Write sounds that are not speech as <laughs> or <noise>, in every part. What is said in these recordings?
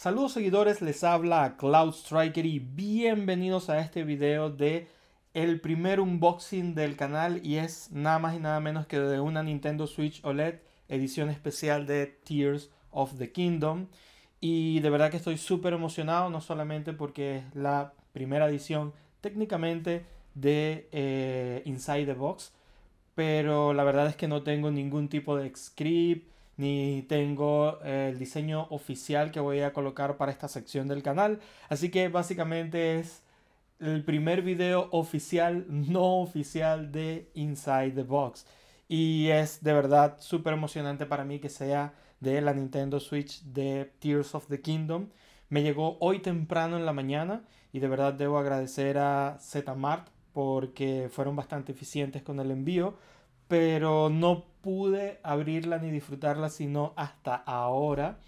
Saludos seguidores, les habla Cloud Striker y bienvenidos a este video de el primer unboxing del canal y es nada más y nada menos que de una Nintendo Switch OLED edición especial de Tears of the Kingdom y de verdad que estoy súper emocionado no solamente porque es la primera edición técnicamente de eh, Inside the Box pero la verdad es que no tengo ningún tipo de script ni tengo eh, el diseño oficial que voy a colocar para esta sección del canal. Así que básicamente es el primer video oficial, <laughs> no oficial de Inside the Box. Y es de verdad súper emocionante para mí que sea de la Nintendo Switch de Tears of the Kingdom. Me llegó hoy temprano en la mañana y de verdad debo agradecer a Zmart porque fueron bastante eficientes con el envío pero no pude abrirla ni disfrutarla sino hasta ahora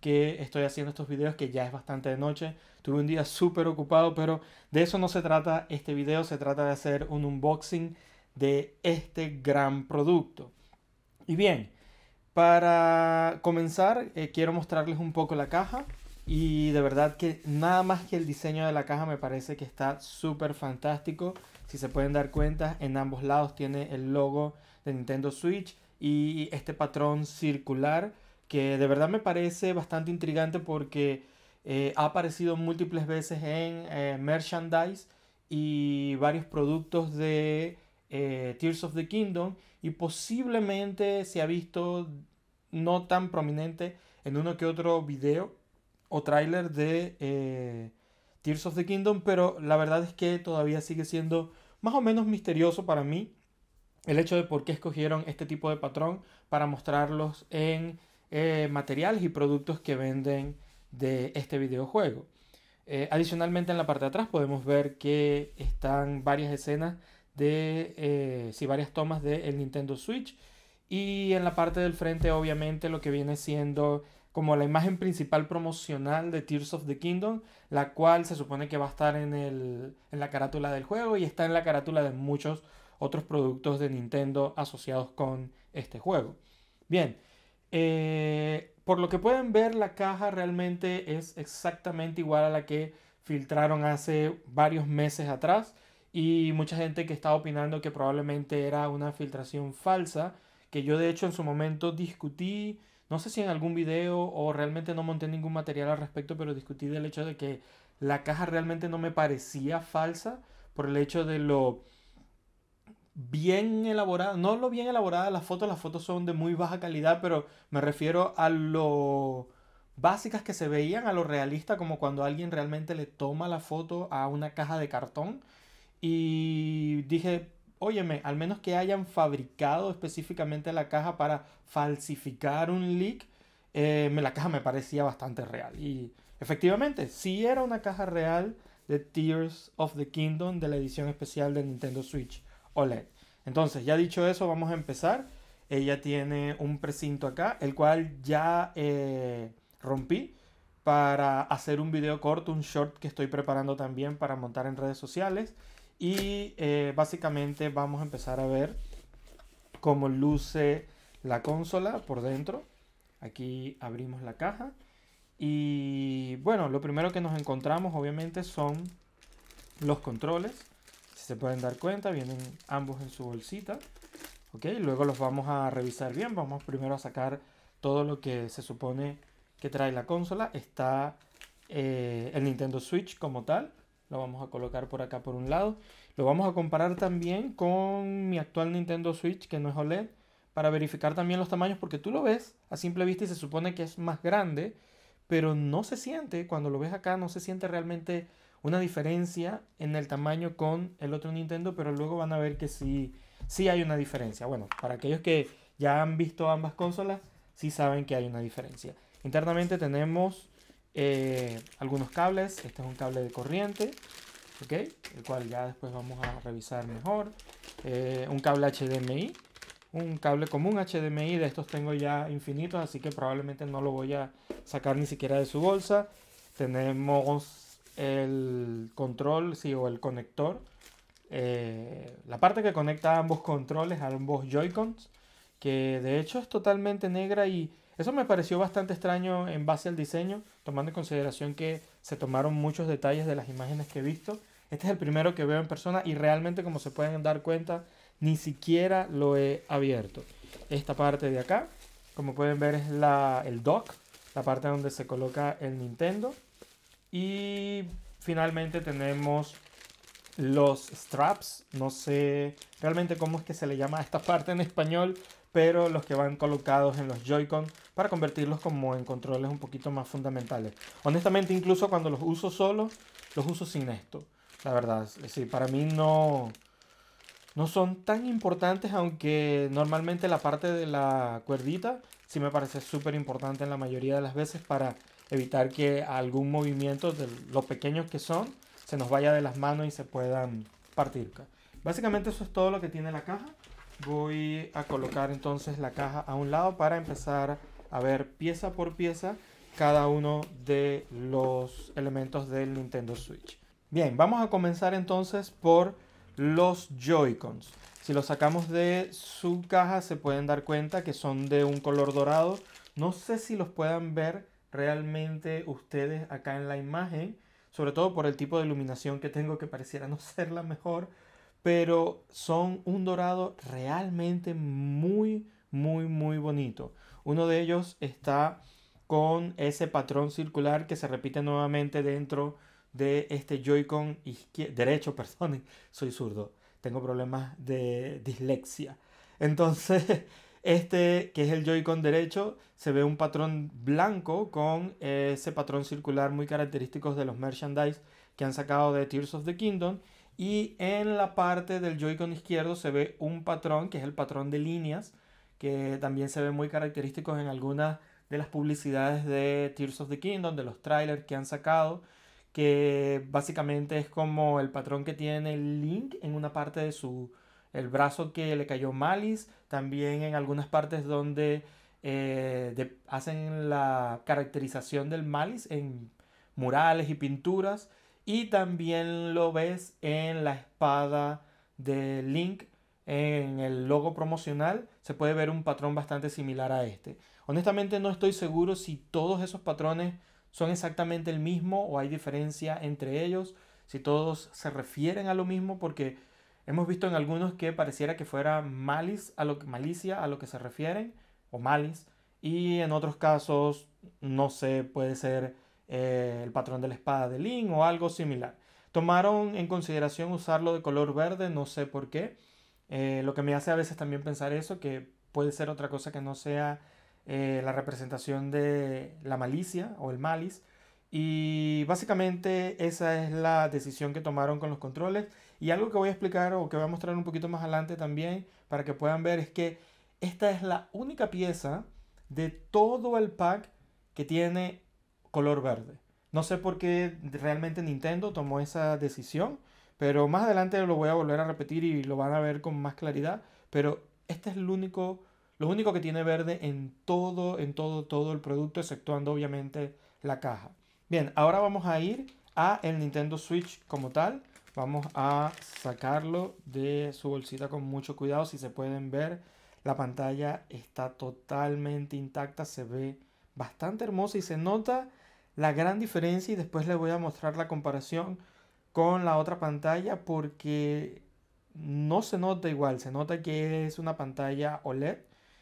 que estoy haciendo estos videos, que ya es bastante de noche. Tuve un día súper ocupado, pero de eso no se trata este video, se trata de hacer un unboxing de este gran producto. Y bien, para comenzar eh, quiero mostrarles un poco la caja y de verdad que nada más que el diseño de la caja me parece que está súper fantástico. Si se pueden dar cuenta, en ambos lados tiene el logo de Nintendo Switch y este patrón circular que de verdad me parece bastante intrigante porque eh, ha aparecido múltiples veces en eh, merchandise y varios productos de eh, Tears of the Kingdom y posiblemente se ha visto no tan prominente en uno que otro video o tráiler de Tears of the Kingdom, pero la verdad es que todavía sigue siendo más o menos misterioso para mí el hecho de por qué escogieron este tipo de patrón para mostrarlos en eh, materiales y productos que venden de este videojuego. Eh, adicionalmente en la parte de atrás podemos ver que están varias escenas de, eh, varias tomas del Nintendo Switch y en la parte del frente obviamente lo que viene siendo como la imagen principal promocional de Tears of the Kingdom, la cual se supone que va a estar en, la carátula del juego y está en la carátula de muchos otros productos de Nintendo asociados con este juego. Bien, eh, por lo que pueden ver, la caja realmente es exactamente igual a la que filtraron hace varios meses atrás y mucha gente que estaba opinando que probablemente era una filtración falsa, que yo de hecho en su momento discutí no sé si en algún video o realmente no monté ningún material al respecto, pero discutí del hecho de que la caja realmente no me parecía falsa por el hecho de lo bien elaborada, no lo bien elaborada las fotos, las fotos son de muy baja calidad, pero me refiero a lo básicas que se veían, a lo realista, como cuando alguien realmente le toma la foto a una caja de cartón. Y dije, óyeme, al menos que hayan fabricado específicamente la caja para falsificar un leak, eh, la caja me parecía bastante real. Y efectivamente, sí era una caja real de Tears of the Kingdom de la edición especial de Nintendo Switch OLED. Entonces, ya dicho eso, vamos a empezar. Ella tiene un precinto acá, el cual ya eh, rompí para hacer un video corto, un short que estoy preparando también para montar en redes sociales. Y eh, básicamente vamos a empezar a ver cómo luce la consola por dentro. Aquí abrimos la caja. Y bueno, lo primero que nos encontramos obviamente son los controles. Si se pueden dar cuenta, vienen ambos en su bolsita. ¿Ok? Luego los vamos a revisar bien. Vamos primero a sacar todo lo que se supone que trae la consola. Está eh, el Nintendo Switch como tal. Lo vamos a colocar por acá por un lado. Lo vamos a comparar también con mi actual Nintendo Switch, que no es OLED, para verificar también los tamaños, porque tú lo ves a simple vista y se supone que es más grande, pero no se siente, cuando lo ves acá, no se siente realmente una diferencia en el tamaño con el otro Nintendo, pero luego van a ver que sí, sí hay una diferencia. Bueno, para aquellos que ya han visto ambas consolas, sí saben que hay una diferencia. Internamente tenemos eh, algunos cables. Este es un cable de corriente, ¿ok? El cual ya después vamos a revisar mejor. Eh, un cable HDMI, un cable común HDMI. De estos tengo ya infinitos, así que probablemente no lo voy a sacar ni siquiera de su bolsa. Tenemos el control, sí, o el conector. Eh, la parte que conecta ambos controles, a ambos Joy-Cons, que de hecho es totalmente negra y eso me pareció bastante extraño en base al diseño, tomando en consideración que se tomaron muchos detalles de las imágenes que he visto. Este es el primero que veo en persona y realmente como se pueden dar cuenta, ni siquiera lo he abierto. Esta parte de acá, como pueden ver, es la, el dock, la parte donde se coloca el Nintendo. Y finalmente tenemos los straps, no sé realmente cómo es que se le llama a esta parte en español, pero los que van colocados en los Joy-Con para convertirlos como en controles un poquito más fundamentales. Honestamente, incluso cuando los uso solo, los uso sin esto. La verdad, es sí, para mí no, no son tan importantes, aunque normalmente la parte de la cuerdita sí me parece súper importante en la mayoría de las veces para evitar que algún movimiento de los pequeños que son se nos vaya de las manos y se puedan partir. Básicamente eso es todo lo que tiene la caja voy a colocar entonces la caja a un lado para empezar a ver pieza por pieza cada uno de los elementos del Nintendo Switch. Bien, vamos a comenzar entonces por los Joy-Cons. Si los sacamos de su caja se pueden dar cuenta que son de un color dorado. No sé si los puedan ver realmente ustedes acá en la imagen, sobre todo por el tipo de iluminación que tengo que pareciera no <laughs> ser la mejor pero son un dorado realmente muy, muy, muy bonito. Uno de ellos está con ese patrón circular que se repite nuevamente dentro de este Joy-Con derecho, <laughs> perdón, soy zurdo, tengo problemas de dislexia. Entonces, <laughs> este que es el Joy-Con derecho, se ve un patrón blanco con ese patrón circular muy característico de los merchandise que han sacado de Tears of the Kingdom y en la parte del Joy-Con izquierdo se ve un patrón, que es el patrón de líneas, que también se ve muy característico en algunas de las publicidades de Tears of the Kingdom, de los trailers que han sacado, que básicamente es como el patrón que tiene Link en una parte de su, el brazo que le cayó Malice, también en algunas partes donde eh, hacen la caracterización del Malice en murales y pinturas, y también lo ves en la espada de Link, en el logo promocional, se puede ver un patrón bastante similar a este. Honestamente no estoy seguro si todos esos patrones son exactamente el mismo o hay diferencia entre ellos, si todos se refieren a lo mismo, porque hemos visto en algunos que pareciera que fuera malice a lo que, malicia a lo que se refieren, o malice, y en otros casos, no sé, puede ser eh, el patrón de la espada de Lin o algo similar. Tomaron en consideración usarlo de color verde, no sé por qué. Eh, lo que me hace a veces también pensar eso, que puede ser otra cosa que no sea eh, la representación de la malicia o el malice. Y básicamente esa es la decisión que tomaron con los controles. Y algo que voy a explicar o que voy a mostrar un poquito más adelante también para que puedan ver es que esta es la única pieza de todo el pack que tiene color verde. No sé por qué realmente Nintendo tomó esa decisión, pero más adelante lo voy a volver a repetir y lo van a ver con más claridad, pero este es el único, lo único que tiene verde en todo, en todo, todo el producto, exceptuando obviamente la caja. Bien, ahora vamos a ir a el Nintendo Switch como tal. Vamos a sacarlo de su bolsita con mucho cuidado. Si se pueden ver, la pantalla está totalmente intacta, se ve bastante hermosa y se nota la gran diferencia y después les voy a mostrar la comparación con la otra pantalla porque no se nota igual, se nota que es una pantalla OLED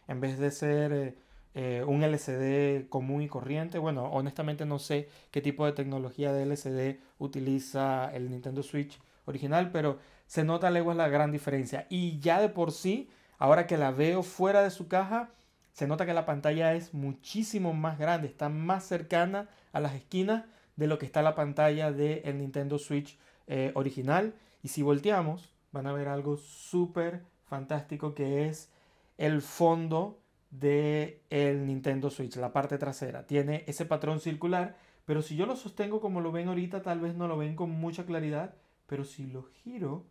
en vez de ser eh, eh, un LCD común y corriente. Bueno, honestamente no sé qué tipo de tecnología de LCD utiliza el Nintendo Switch original, pero se nota luego la gran diferencia. Y ya de por sí, ahora que la veo fuera de su caja, se nota que la pantalla es muchísimo más grande, está más cercana a las esquinas de lo que está la pantalla del de Nintendo Switch eh, original. Y si volteamos, van a ver algo súper fantástico que es el fondo del el Nintendo Switch, la parte trasera. Tiene ese patrón circular, pero si yo lo sostengo como lo ven ahorita, tal vez no lo ven con mucha claridad, pero si lo giro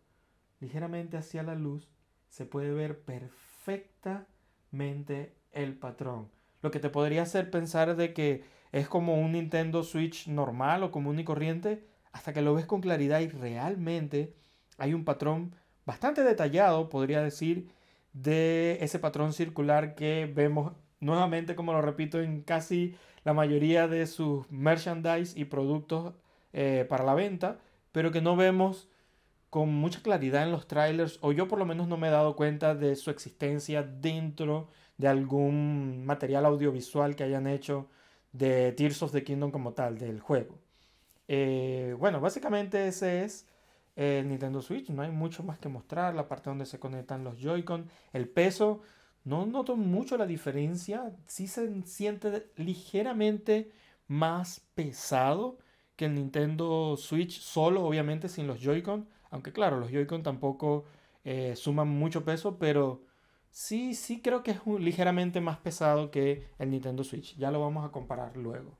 ligeramente hacia la luz, se puede ver perfectamente el patrón. Lo que te podría hacer pensar de que es como un Nintendo Switch normal o común y corriente, hasta que lo ves con claridad y realmente hay un patrón bastante detallado, podría decir, de ese patrón circular que vemos nuevamente, como lo repito, en casi la mayoría de sus merchandise y productos eh, para la venta, pero que no vemos con mucha claridad en los trailers, o yo por lo menos no me he dado cuenta de su existencia dentro de algún material audiovisual que hayan hecho de Tears of the Kingdom como tal, del juego. Eh, bueno, básicamente ese es el eh, Nintendo Switch, no hay mucho más que mostrar, la parte donde se conectan los Joy-Con, el peso, no noto mucho la diferencia, sí se siente ligeramente más pesado que el Nintendo Switch solo, obviamente sin los Joy-Con, aunque claro, los Joy-Con tampoco eh, suman mucho peso, pero sí, sí creo que es ligeramente más pesado que el Nintendo Switch. Ya lo vamos a comparar luego.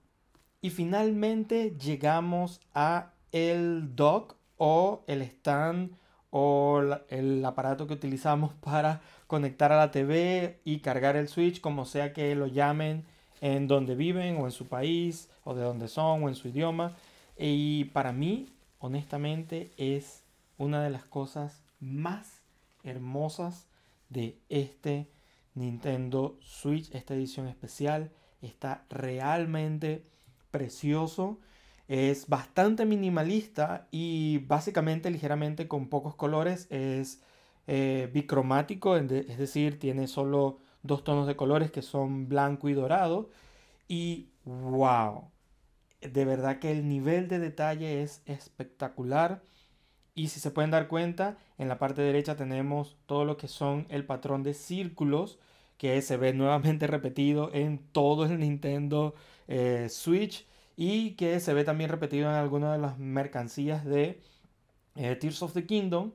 Y finalmente llegamos a el dock o el stand o el aparato que utilizamos <laughs> para conectar a la TV y cargar el Switch, como sea que lo llamen en donde viven o en su país o de donde son o en su idioma. Y para mí, honestamente, es una de las cosas más hermosas de este Nintendo Switch, esta edición especial. Está realmente precioso. Es bastante minimalista y básicamente ligeramente con pocos colores. Es eh, bicromático, es decir, tiene solo dos tonos de colores que son blanco y dorado. Y wow, de verdad que el nivel de detalle es espectacular. Y si se pueden dar cuenta, en la parte derecha tenemos todo lo que son el patrón de círculos que se ve nuevamente <laughs> repetido en todo el Nintendo eh, Switch y que se ve también repetido en algunas de las mercancías de eh, Tears of the Kingdom.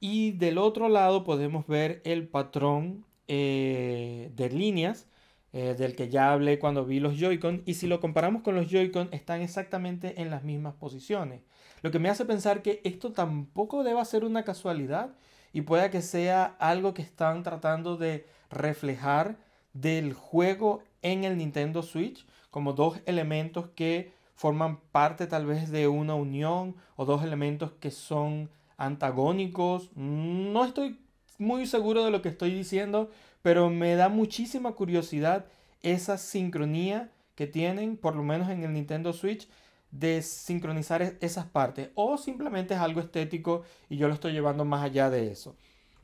Y del otro lado podemos ver el patrón eh, de líneas del que ya hablé cuando vi los Joy-Con. Y si lo comparamos con los Joy-Con, están exactamente en las mismas posiciones. Lo que me hace pensar que esto tampoco deba ser una casualidad y pueda que sea algo que están tratando de reflejar del juego en el Nintendo Switch como dos elementos que forman parte tal vez de una unión o dos elementos que son antagónicos. No estoy muy seguro de lo que estoy diciendo, pero me da muchísima curiosidad esa sincronía que tienen, por lo menos en el Nintendo Switch, de sincronizar e-, esas partes o simplemente es algo estético y yo lo estoy llevando más allá de eso.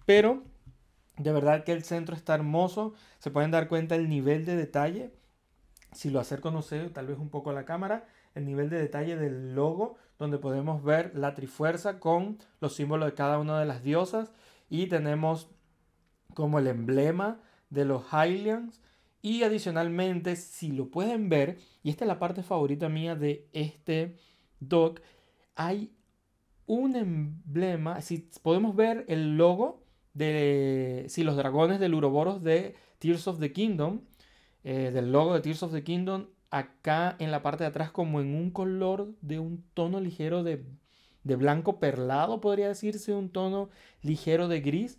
Pero de verdad que el centro está hermoso, se pueden dar cuenta el nivel de detalle, si lo acerco conocer tal vez un poco a la cámara, el nivel de detalle del logo donde podemos ver la trifuerza con los símbolos de cada una de las diosas y tenemos como el emblema de los Highlands y adicionalmente, si lo pueden ver, y esta es la parte favorita mía de este doc, hay un emblema, si podemos ver el logo de si los dragones del Uroboros de Tears of the Kingdom, eh, del logo de Tears of the Kingdom, acá en la parte de atrás como en un color de un tono ligero de, de blanco perlado, podría decirse, un tono ligero de gris.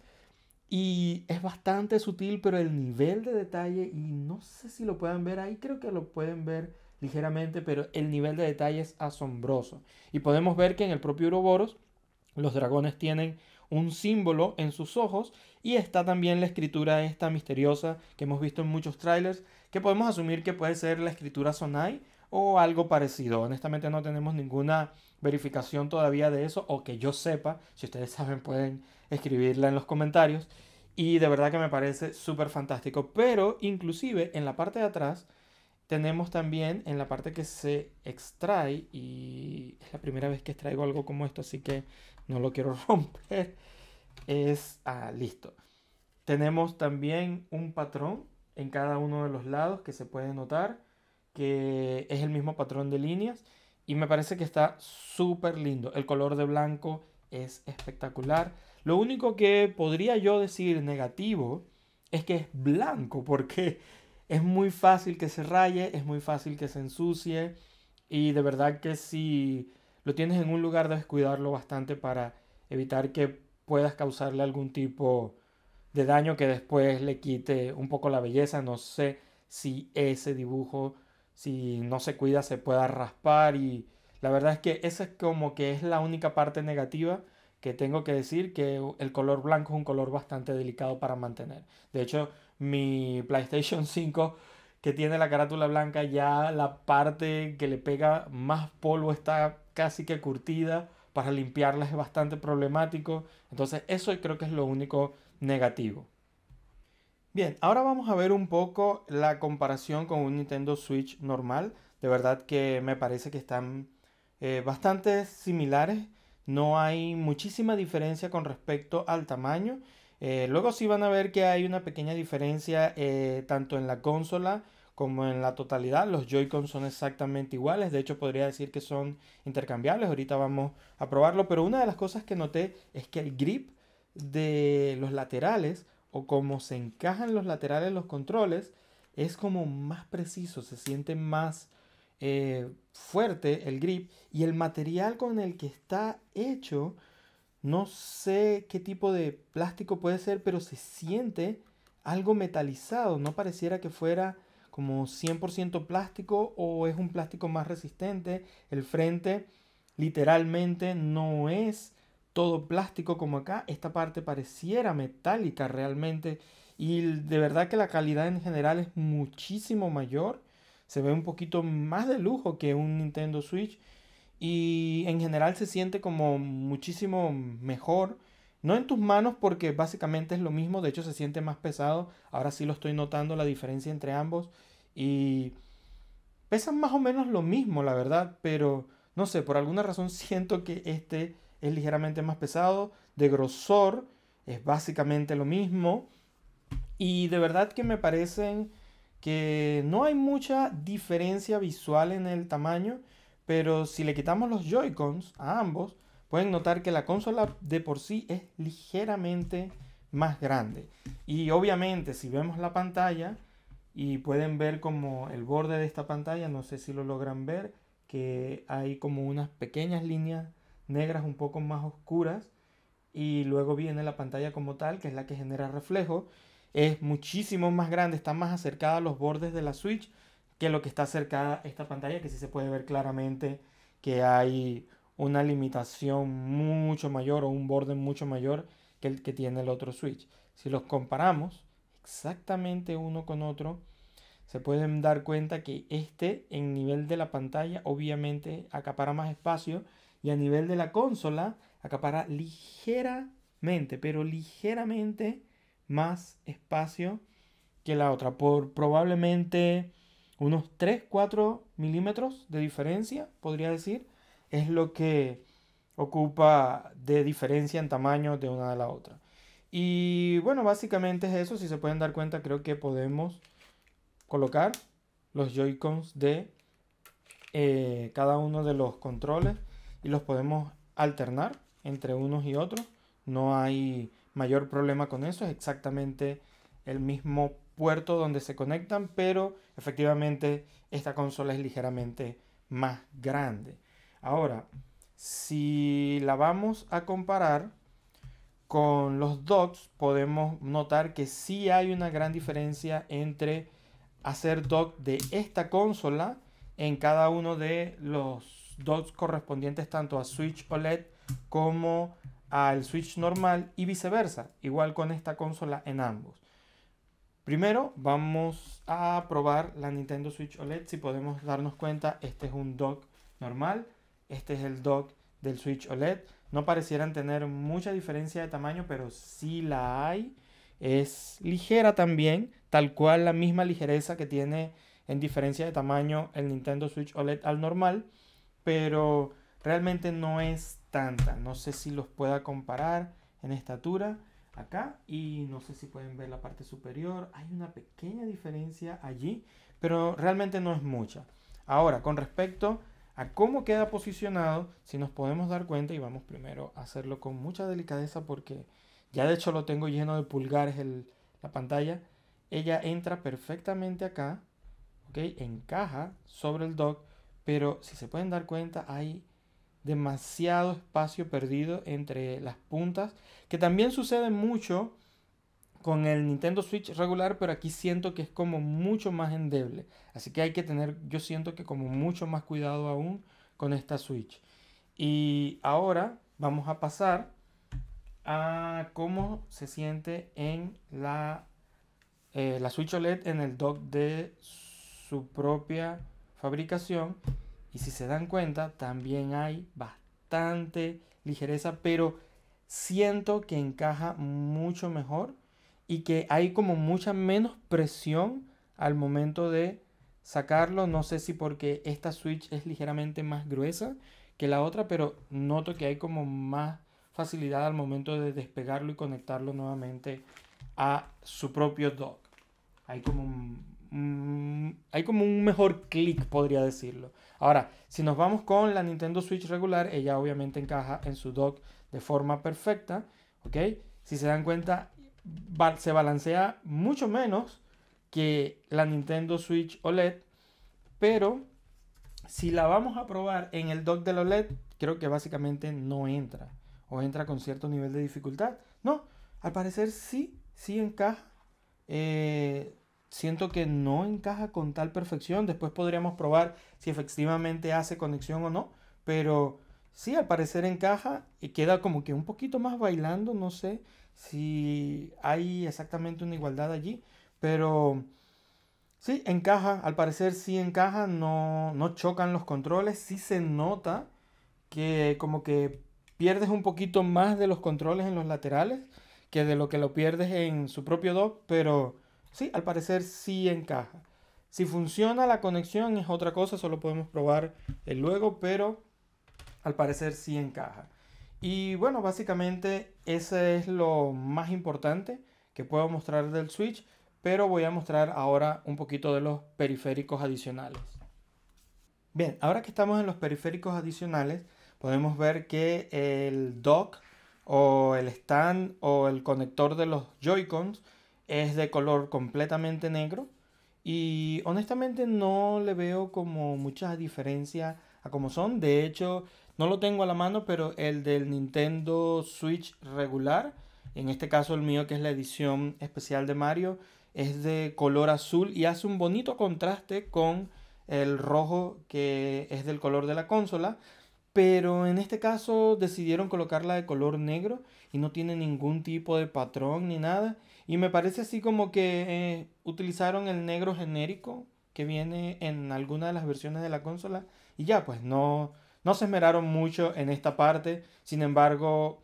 Y es bastante sutil, pero el nivel de detalle, y no sé si lo pueden ver ahí, creo que lo pueden ver ligeramente, pero el nivel de detalle es asombroso. Y podemos ver que en el propio Uroboros los dragones tienen un símbolo en sus ojos y está también la escritura esta misteriosa que hemos visto en muchos trailers, que podemos asumir que puede ser la escritura Sonai o algo parecido. Honestamente no tenemos ninguna verificación todavía de eso o que yo sepa, si ustedes <laughs> saben pueden escribirla en los comentarios. Y de verdad que me parece súper fantástico. Pero inclusive en la parte de atrás tenemos también en la parte que se extrae, y es la primera vez que extraigo algo como esto, así que no lo quiero <laughs> romper, es, ah, listo. Tenemos también un patrón en cada uno de los lados que se puede notar, que es el mismo patrón de líneas, y me parece que está súper lindo. El color de blanco es espectacular. Lo único que podría yo decir negativo es que es blanco, porque es muy fácil que se raye, es muy fácil que se ensucie, y de verdad que si lo tienes en un lugar debes cuidarlo bastante para evitar que puedas causarle algún tipo de daño que después le quite un poco la belleza. No sé si ese dibujo, si no se cuida, se pueda raspar y la verdad es que esa es como que es la única parte negativa que tengo que decir que el color blanco es un color bastante delicado para mantener. De hecho, mi PlayStation 5 <laughs> que tiene la carátula blanca, ya la parte que le pega más polvo está casi que curtida, para limpiarla es bastante problemático. Entonces eso creo que es lo único negativo. Bien, ahora vamos a ver un poco la comparación con un Nintendo Switch normal. De verdad que me parece que están eh, bastante similares no hay muchísima diferencia con respecto al tamaño. Eh, luego sí van a ver que hay una pequeña diferencia eh, tanto en la consola como en la totalidad. Los joy cons son exactamente iguales. De hecho podría decir que son intercambiables. Ahorita vamos a probarlo. Pero una de las cosas que noté es que el grip de los laterales o cómo se encajan los laterales los controles es como más preciso. Se siente más eh, fuerte el grip y el material con el que está hecho, no sé qué tipo de plástico puede ser, pero se siente algo metalizado, no pareciera que fuera como 100% plástico o es un plástico más resistente. El frente literalmente no es todo plástico como acá, esta parte pareciera metálica realmente y de verdad que la calidad en general es muchísimo mayor se ve un poquito más de lujo que un Nintendo Switch y en general se siente como muchísimo mejor. No en tus manos porque básicamente es lo mismo, de hecho se siente más pesado. Ahora sí lo estoy notando la diferencia entre ambos y pesan más o menos lo mismo, la verdad, pero no sé, por alguna razón <laughs> siento que este es ligeramente más pesado, de grosor es básicamente lo mismo y de verdad que me parecen que no hay mucha diferencia visual en el tamaño, pero si le quitamos los Joy-Cons a ambos, pueden notar que la consola de por sí es ligeramente más grande. Y obviamente si vemos la pantalla y pueden ver como el borde de esta pantalla, no sé si lo logran ver, que hay como unas pequeñas líneas negras un poco más oscuras y luego viene la pantalla como tal, que es la que genera reflejo es muchísimo más grande, está más acercada a los bordes de la Switch que lo que está acercada a esta pantalla, que sí se puede ver claramente que hay una limitación mucho mayor o un borde mucho mayor que el que tiene el otro Switch. Si los comparamos exactamente uno con otro, se pueden dar cuenta que este en nivel de la pantalla obviamente acapara más espacio y a nivel de la consola acapara ligeramente, pero ligeramente más espacio que la otra, por probablemente unos 3-4 milímetros de diferencia, podría decir, es lo que ocupa de diferencia en tamaño de una a la otra. Y bueno, básicamente es eso, si se pueden dar cuenta, creo que podemos colocar los Joy-Cons de eh, cada uno de los controles y los podemos alternar entre unos y otros. No hay mayor problema con eso. Es exactamente el mismo puerto donde se conectan, pero efectivamente esta consola es ligeramente más grande. Ahora, si la vamos a comparar con los docks, podemos notar que sí hay una gran diferencia entre hacer dock de esta consola en cada uno de los docks correspondientes tanto a Switch OLED como al switch normal y viceversa, igual con esta consola en ambos. Primero vamos a probar la Nintendo Switch OLED, si podemos darnos cuenta, este es un dock normal, este es el dock del Switch OLED. No parecieran tener mucha diferencia de tamaño, pero sí la hay. Es ligera también, tal cual la misma ligereza que tiene en diferencia de tamaño el Nintendo Switch OLED al normal, pero realmente no es tanta. No sé si los pueda comparar en estatura acá y no sé si pueden ver la parte superior. Hay una pequeña diferencia allí, pero realmente no es mucha. Ahora, con respecto a cómo queda posicionado, si nos podemos dar cuenta y vamos primero a hacerlo con mucha delicadeza porque ya de hecho lo tengo lleno de pulgares el, la pantalla. Ella entra perfectamente acá, ¿ok? Encaja sobre el dock, pero si se pueden dar cuenta hay demasiado espacio perdido entre las puntas, que también sucede mucho con el Nintendo Switch regular, pero aquí siento que es como mucho más endeble. Así que hay que tener, yo siento que como mucho más cuidado aún con esta Switch. Y ahora vamos a pasar a cómo se siente en la, eh, la Switch OLED en el dock de su propia fabricación y si se dan cuenta, también hay bastante ligereza, pero siento que encaja mucho mejor y que hay como mucha menos presión al momento de sacarlo. No sé si porque esta Switch es ligeramente más gruesa que la otra, pero noto que hay como más facilidad al momento de despegarlo y conectarlo nuevamente a su propio dock. Hay como Mm, hay como un mejor clic, podría decirlo. Ahora, si nos vamos con la Nintendo Switch regular, ella obviamente encaja en su dock de forma perfecta, ¿ok? Si se dan cuenta, se balancea mucho menos que la Nintendo Switch OLED, pero si la vamos a probar en el dock del OLED, creo que básicamente no entra o entra con cierto nivel de dificultad. No, al parecer sí, sí encaja. Eh, siento que no encaja con tal perfección. Después podríamos probar si efectivamente hace conexión o no, pero sí, al parecer encaja y queda como que un poquito más bailando, no sé si hay exactamente una igualdad allí, pero sí, encaja, al parecer sí encaja, no, chocan los controles, sí se nota que como que pierdes un poquito más de los controles en los laterales que de lo que lo pierdes en su propio dock, pero Sí, al parecer sí encaja. Si funciona la conexión es otra cosa, solo podemos probar el luego, pero al parecer sí encaja. Y bueno, básicamente ese es lo más importante que puedo mostrar del Switch, pero voy a mostrar ahora un poquito de los periféricos adicionales. Bien, ahora que estamos en los periféricos adicionales, podemos ver que el dock o el stand o el conector de los Joy-Cons es de color completamente negro y honestamente no le veo como muchas diferencias a como son. De hecho, no lo tengo a la mano, pero el del Nintendo Switch regular, en este caso el mío que es la edición especial de Mario, es de color azul y hace un bonito contraste con el rojo que es del color de la consola. Pero en este caso decidieron colocarla de color negro y no tiene ningún tipo de patrón ni nada. Y me parece así como que eh, utilizaron el negro genérico que viene en alguna de las versiones de la consola. Y ya, pues no, se esmeraron mucho en esta parte. Sin embargo,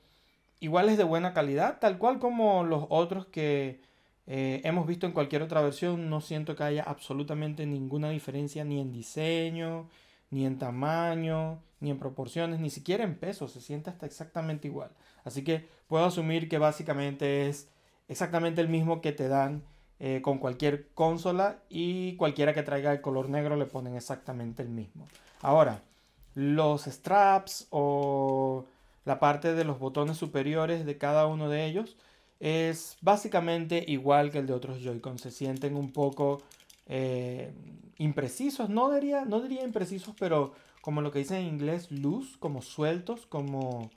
igual es de buena calidad, tal cual como los otros que eh, hemos visto en cualquier otra versión. No siento que haya absolutamente ninguna diferencia ni en diseño, ni en tamaño, ni en proporciones, ni siquiera en peso, se siente hasta exactamente igual. Así que puedo asumir que básicamente es exactamente el mismo que te dan eh, con cualquier consola y cualquiera que traiga el color negro le ponen exactamente el mismo. Ahora, los straps o la parte de los botones superiores de cada uno de ellos es básicamente igual que el de otros Joy-Con. Se sienten un poco eh, imprecisos, no diría, no diría imprecisos, pero como lo que dice en inglés, luz, como sueltos, como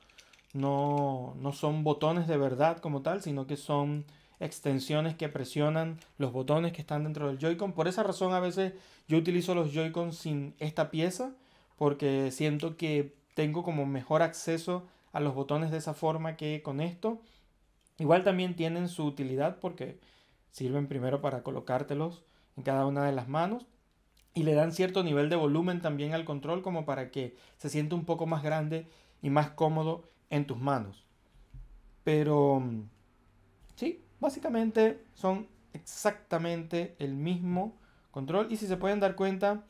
no, no son botones de verdad como tal, sino que son extensiones que presionan los botones que están dentro del Joy-Con. Por esa razón a veces yo utilizo los Joy-Con sin esta pieza, porque siento que tengo como mejor acceso a los botones de esa forma que con esto. Igual también tienen su utilidad porque sirven primero para colocártelos en cada una de las manos y le dan cierto nivel de volumen también al control como para que se sienta un poco más grande y más cómodo en tus manos. Pero mm, sí, básicamente son exactamente el mismo control y si se pueden dar cuenta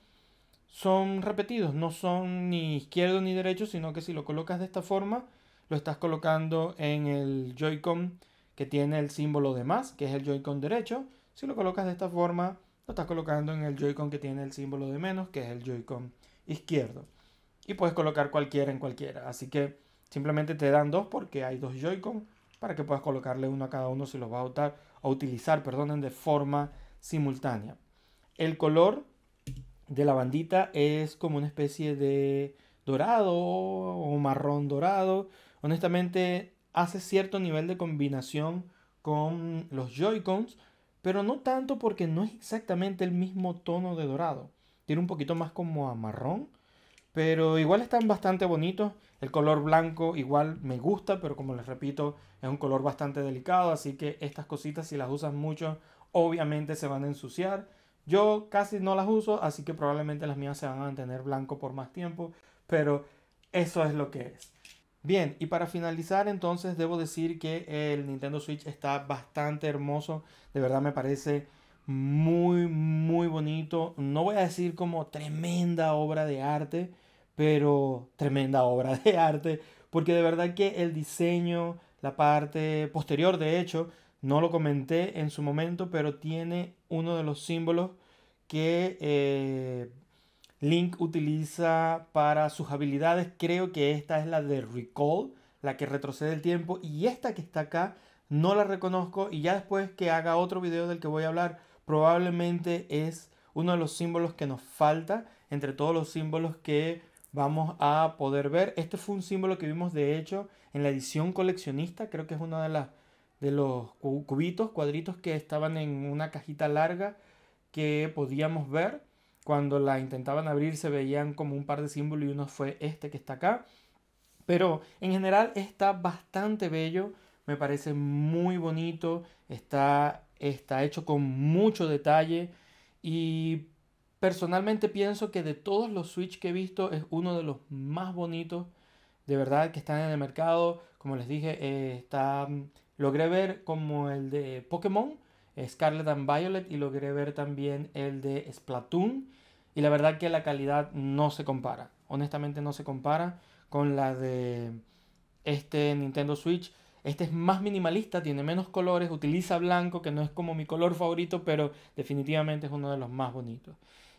son repetidos, no son ni izquierdo ni derecho, sino que si lo colocas de esta forma, lo estás colocando en el Joy-Con que tiene el símbolo de más, que es el Joy-Con derecho. Si lo colocas de esta forma, lo estás colocando en el Joy-Con que tiene el símbolo de menos, que es el Joy-Con izquierdo. Y puedes colocar cualquiera en cualquiera. Así que simplemente te dan dos porque hay dos Joy-Con para que puedas colocarle uno a cada uno si los vas a usar, utilizar perdonen, de forma simultánea. El color de la bandita es como una especie de dorado o marrón dorado. Honestamente, hace cierto nivel de combinación con los Joy-Cons, pero no tanto porque no es exactamente el mismo tono de dorado. Tiene un poquito más como a marrón, pero igual están bastante bonitos. El color blanco igual me gusta, pero como les repito, es un color bastante delicado, así que estas cositas si las usas mucho, obviamente se van a ensuciar. Yo casi no las uso, así que probablemente las mías se van a mantener blanco por más tiempo, pero eso es lo que es. Bien, y para finalizar entonces debo decir que el Nintendo Switch está bastante hermoso, de verdad me parece muy muy bonito, no voy a decir como tremenda obra de arte, pero tremenda <laughs> obra de arte, porque de verdad que el diseño, la parte posterior de hecho, no lo comenté en su momento, pero tiene uno de los símbolos que eh, Link utiliza para sus habilidades, creo que esta es la de Recall, la que retrocede el tiempo, y esta que está acá no la reconozco, y ya después que haga otro video del que voy a hablar, probablemente es uno de los símbolos que nos falta entre todos los símbolos que vamos a poder ver. Este fue un símbolo que vimos de hecho en la edición coleccionista, creo que es uno de, de los cubitos, cuadritos que estaban en una cajita larga que podíamos ver. Cuando la intentaban abrir se veían como un par de símbolos y uno fue este que está acá. Pero en general está bastante bello, me parece muy bonito, está, está hecho con mucho detalle y personalmente pienso que de todos los Switch que he visto es uno de los más bonitos de verdad que están en el mercado. Como les dije, eh, está, logré ver como el de Pokémon, Scarlet and Violet y logré ver también el de Splatoon. Y la verdad que la calidad no se compara. Honestamente no se compara con la de este Nintendo Switch. Este es más minimalista, tiene menos colores, utiliza blanco, que no es como mi color favorito, pero definitivamente es uno de los más bonitos.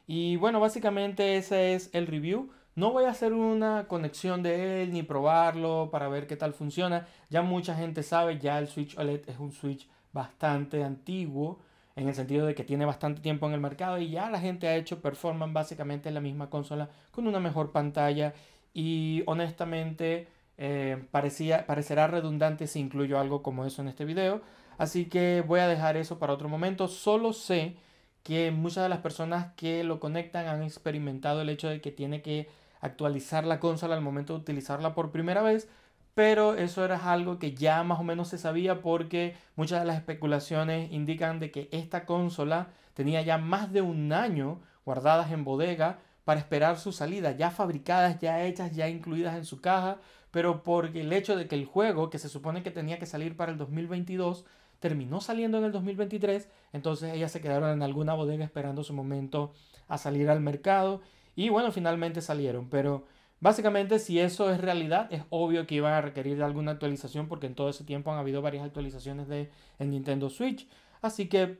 Y bueno, básicamente ese es el review. No voy a hacer una conexión de él ni probarlo para ver qué tal funciona. Ya mucha gente sabe, ya el Switch OLED es un Switch bastante antiguo en el sentido de que tiene bastante tiempo en el mercado y ya la gente ha hecho performan básicamente en la misma consola con una mejor pantalla y honestamente eh, parecía, parecerá redundante si incluyo algo como eso en este video, así que voy a dejar eso para otro momento, solo sé que muchas de las personas que lo conectan han experimentado el hecho de que tiene que actualizar la consola al momento de utilizarla por primera vez pero eso era algo que ya más o menos se sabía porque muchas de las especulaciones indican de que esta consola tenía ya más de un año guardadas en bodega para esperar su salida, ya fabricadas, ya hechas, ya incluidas en su caja, pero porque el hecho de que el juego, que se supone que tenía que salir para el 2022, terminó saliendo en el 2023, entonces ellas se quedaron en alguna bodega esperando su momento a salir al mercado y bueno, finalmente salieron, pero Básicamente, si eso es realidad, es obvio que iba a requerir alguna actualización porque en todo ese tiempo han habido varias actualizaciones de Nintendo Switch. Así que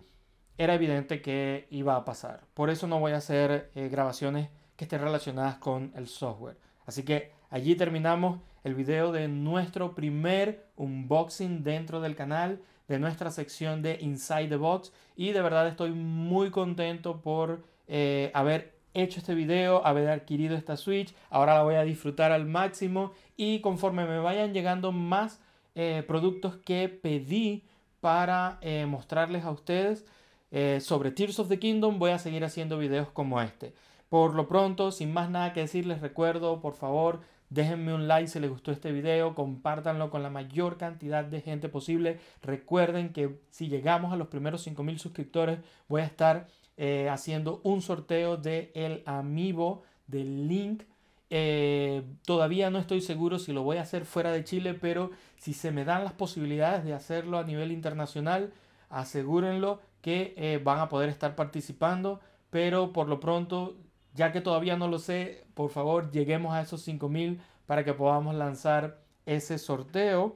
era evidente que iba a pasar. Por eso no voy a hacer eh, grabaciones que estén relacionadas con el software. Así que allí terminamos el video de nuestro primer unboxing dentro del canal, de nuestra sección de Inside the Box. Y de verdad estoy muy contento por eh, haber hecho este video, haber adquirido esta Switch. Ahora la voy a disfrutar al máximo y conforme me vayan llegando más eh, productos que pedí para eh, mostrarles a ustedes eh, sobre Tears of the Kingdom, voy a seguir haciendo videos como este. Por lo pronto, sin más nada que decir, les recuerdo, por favor, déjenme un like si les gustó este video, compártanlo con la mayor cantidad de gente posible. Recuerden que si llegamos a los primeros 5.000 suscriptores, voy a estar eh, haciendo un sorteo del el amiibo del Link. Eh, todavía no estoy seguro si lo voy a hacer fuera de Chile, pero si se me dan las posibilidades de hacerlo a nivel internacional, asegúrenlo que eh, van a poder estar participando. Pero por lo pronto, ya que todavía no lo sé, por favor lleguemos a esos 5000 para que podamos lanzar ese sorteo.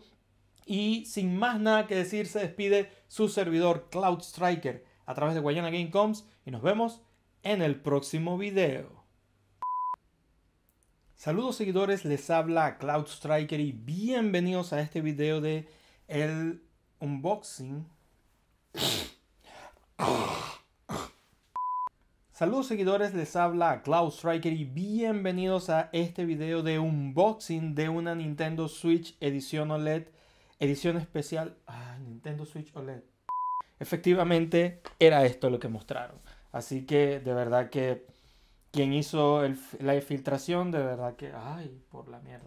Y sin más nada que decir, se despide su servidor Cloud Striker a través de Guayana Game Coms y nos vemos en el próximo video. Saludos seguidores, les habla Cloud Striker y bienvenidos a este video de el unboxing. Saludos seguidores, les habla Cloud Striker y bienvenidos a este video de unboxing de una Nintendo Switch edición OLED, edición especial, ah, Nintendo Switch OLED. Efectivamente, era esto lo que mostraron. Así que de verdad que quien hizo la infiltración, de verdad que, ay, por la mierda.